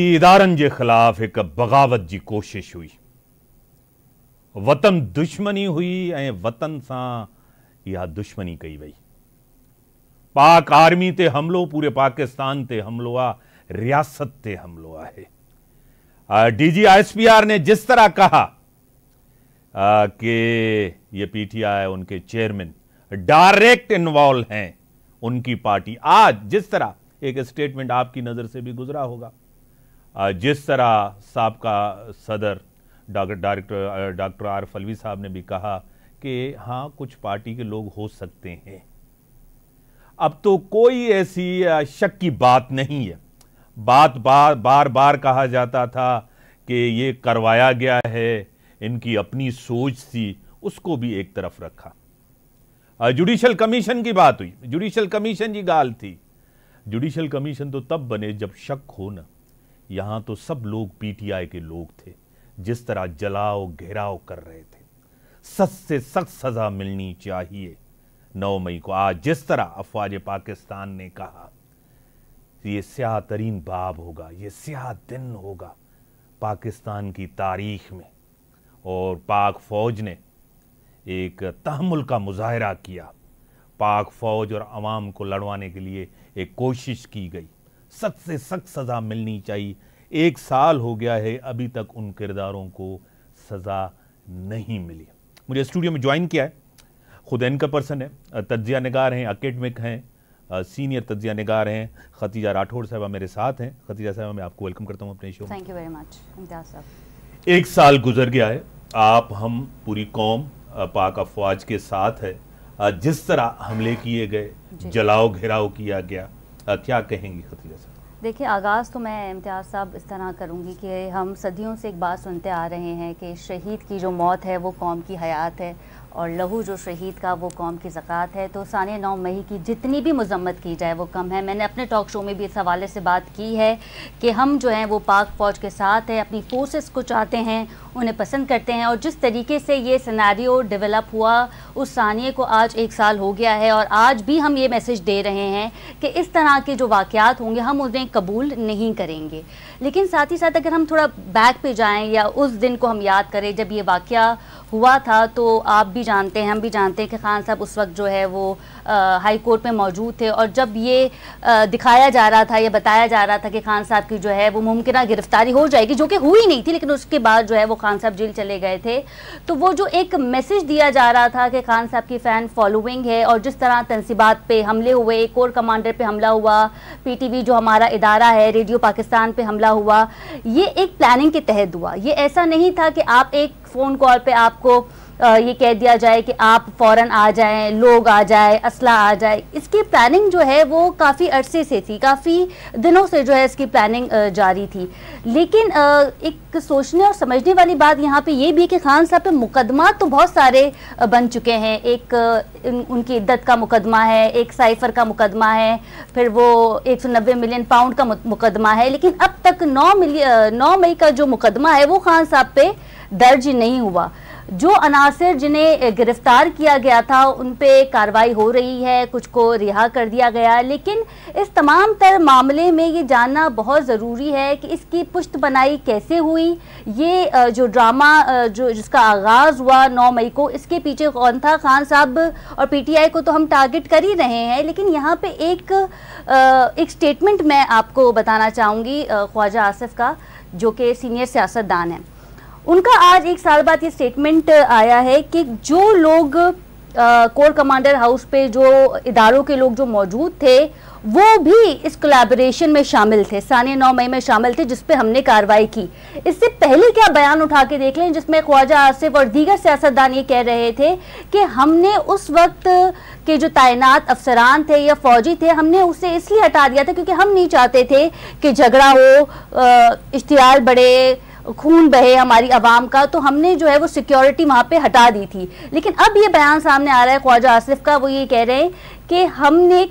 इदारन के ख़िलाफ़ एक बग़ावत की कोशिश हुई वतन दुश्मनी हुई वतन से यह दुश्मनी कई वही पाक आर्मी ते हमलो पूरे पाकिस्तान ते हमलो आ रियासत ते हमलो है D G I S P R ने जिस तरह कहा आ, कि ये पी टी आई उनके चेयरमैन डायरेक्ट इन्वॉल्व हैं उनकी पार्टी आज जिस तरह एक स्टेटमेंट आपकी नज़र से भी गुजरा होगा जिस तरह सबका सदर डॉक्टर डॉक्टर आर फलवी साहब ने भी कहा कि हाँ कुछ पार्टी के लोग हो सकते हैं अब तो कोई ऐसी शक की बात नहीं है बात बार बार बार कहा जाता था कि ये करवाया गया है इनकी अपनी सोच थी उसको भी एक तरफ रखा जुडिशल कमीशन की बात हुई जुडिशल कमीशन की गाल थी जुडिशल कमीशन तो तब बने जब शक हो ना यहाँ तो सब लोग पीटीआई के लोग थे जिस तरह जलाओ घेराव कर रहे थे सख्त से सख्त सजा मिलनी चाहिए 9 मई को आज जिस तरह अफवाज पाकिस्तान ने कहा ये स्याह तरीन बाब होगा ये स्या दिन होगा पाकिस्तान की तारीख में और पाक फौज ने एक तहमुल का मुजाहरा किया पाक फौज और आवाम को लड़वाने के लिए एक कोशिश की गई सख्त से सख्त सज़ा मिलनी चाहिए एक साल हो गया है अभी तक उन किरदारों को सज़ा नहीं मिली मुझे स्टूडियो में ज्वाइन किया है खुद इनका पर्सन है तजिया नगार हैं अकेडमिक हैं सीनियर तजिया नगार हैं खतीजा राठौड़ साहबा मेरे साथ हैं खतीजा साहबा मैं आपको वेलकम करता हूँ अपने show thank you very much एक साल गुजर गया है आप हम पूरी कौम पाक अफवाज के साथ है जिस तरह हमले किए गए जलाओ घेराव किया गया क्या कहेंगी खतीजा साहब देखिए आगाज़ तो मैं इम्तियाज़ साहब इस तरह करूँगी कि हम सदियों से एक बात सुनते आ रहे हैं कि शहीद की जो मौत है वो कौम की हयात है और लहू जो शहीद का वो कौम की ज़क़ात है तो सानिया नौ मई की जितनी भी मजम्मत की जाए वो कम है मैंने अपने टॉक शो में भी इस हवाले से बात की है कि हम जो हैं वो पाक फ़ौज के साथ हैं अपनी फोर्सेस को चाहते हैं उन्हें पसंद करते हैं और जिस तरीके से ये सनारी डेवलप हुआ उस सानिए को आज एक साल हो गया है और आज भी हम ये मैसेज दे रहे हैं कि इस तरह के जो वाक़ात होंगे हम उन्हें कबूल नहीं करेंगे लेकिन साथ ही साथ अगर हम थोड़ा बैक पर जाएँ या उस दिन को हम याद करें जब ये वाक़ हुआ था तो आप भी जानते हैं हम भी जानते हैं कि खान साहब उस वक्त जो है वो हाई कोर्ट में मौजूद थे और जब ये आ, दिखाया जा रहा था या बताया जा रहा था कि खान साहब की जो है वो मुमकिन गिरफ्तारी हो जाएगी जो कि हुई नहीं थी लेकिन उसके बाद जो है वो खान साहब जेल चले गए थे तो वो जो एक मैसेज दिया जा रहा था कि खान साहब की फ़ैन फॉलोइंग है और जिस तरह तनसीबात पर हमले हुए एक और कमांडर पर हमला हुआ वी जो हमारा इदारा है रेडियो पाकिस्तान पर हमला हुआ ये एक प्लानिंग के तहत हुआ ये ऐसा नहीं था कि आप एक फ़ोन कॉल पर आपको ये कह दिया जाए कि आप फौरन आ जाएं लोग आ जाए असला आ जाए इसकी प्लानिंग जो है वो काफ़ी अरसे से थी काफ़ी दिनों से जो है इसकी प्लानिंग जारी थी लेकिन एक सोचने और समझने वाली बात यहाँ पे ये भी है कि खान साहब पे मुकदमा तो बहुत सारे बन चुके हैं एक उनकी इद्दत का मुकदमा है एक साइफर का मुकदमा है फिर वो एक मिलियन पाउंड का मुकदमा है लेकिन अब तक नौ मिलियन नौ मई का जो मुकदमा है वो खान साहब पर दर्ज नहीं हुआ जो अनासर जिन्हें गिरफ्तार किया गया था उन पे कार्रवाई हो रही है कुछ को रिहा कर दिया गया लेकिन इस तमाम तर मामले में ये जानना बहुत ज़रूरी है कि इसकी पुष्ट बनाई कैसे हुई ये जो ड्रामा जो जिसका आगाज़ हुआ नौ मई को इसके पीछे कौन था खान साहब और पीटीआई को तो हम टारगेट कर ही रहे हैं लेकिन यहाँ पर एक एक स्टेटमेंट मैं आपको बताना चाहूँगी ख्वाजा आसिफ का जो कि सीनियर सियासतदान हैं उनका आज एक साल बाद ये स्टेटमेंट आया है कि जो लोग कोर कमांडर हाउस पे जो इदारों के लोग जो मौजूद थे वो भी इस कोलेबोरेशन में शामिल थे साने नौ मई में शामिल थे जिस पे हमने कार्रवाई की इससे पहले क्या बयान उठा के देख लें जिसमें ख्वाजा आसिफ और दीगर सियासतदान ये कह रहे थे कि हमने उस वक्त के जो तैनात अफसरान थे या फौजी थे हमने उसे इसलिए हटा दिया था क्योंकि हम नहीं चाहते थे कि झगड़ा हो इश्तियाल बढ़े खून बहे हमारी आवाम का तो हमने जो है वो सिक्योरिटी वहाँ पे हटा दी थी लेकिन अब ये बयान सामने आ रहा है ख्वाजा आसिफ का वो ये कह रहे हैं कि हमने